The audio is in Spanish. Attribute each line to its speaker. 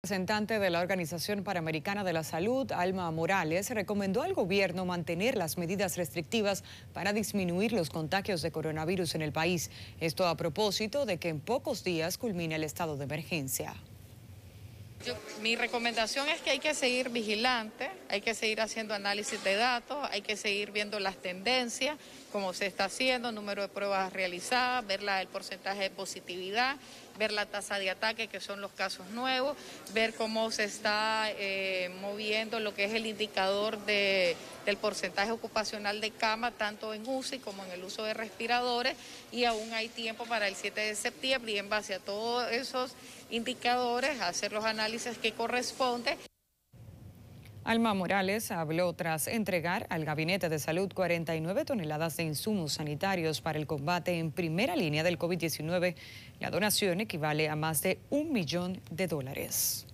Speaker 1: representante de la Organización Panamericana de la Salud, Alma Morales, recomendó al gobierno mantener las medidas restrictivas para disminuir los contagios de coronavirus en el país. Esto a propósito de que en pocos días culmine el estado de emergencia.
Speaker 2: mi recomendación es que hay que seguir vigilante, hay que seguir haciendo análisis de datos, hay que seguir viendo las tendencias, cómo se está haciendo, número de pruebas realizadas, ver el porcentaje de positividad, ver la tasa de ataque, que son los casos nuevos, ver cómo se está eh, moviendo lo que es el indicador del porcentaje ocupacional de cama, tanto en UCI como en el uso de respiradores, y aún hay tiempo para el 7 de septiembre y en base a todos esos indicadores hacer los análisis que corresponden.
Speaker 1: Alma Morales habló tras entregar al Gabinete de Salud 49 toneladas de insumos sanitarios para el combate en primera línea del COVID-19. La donación equivale a más de un millón de dólares.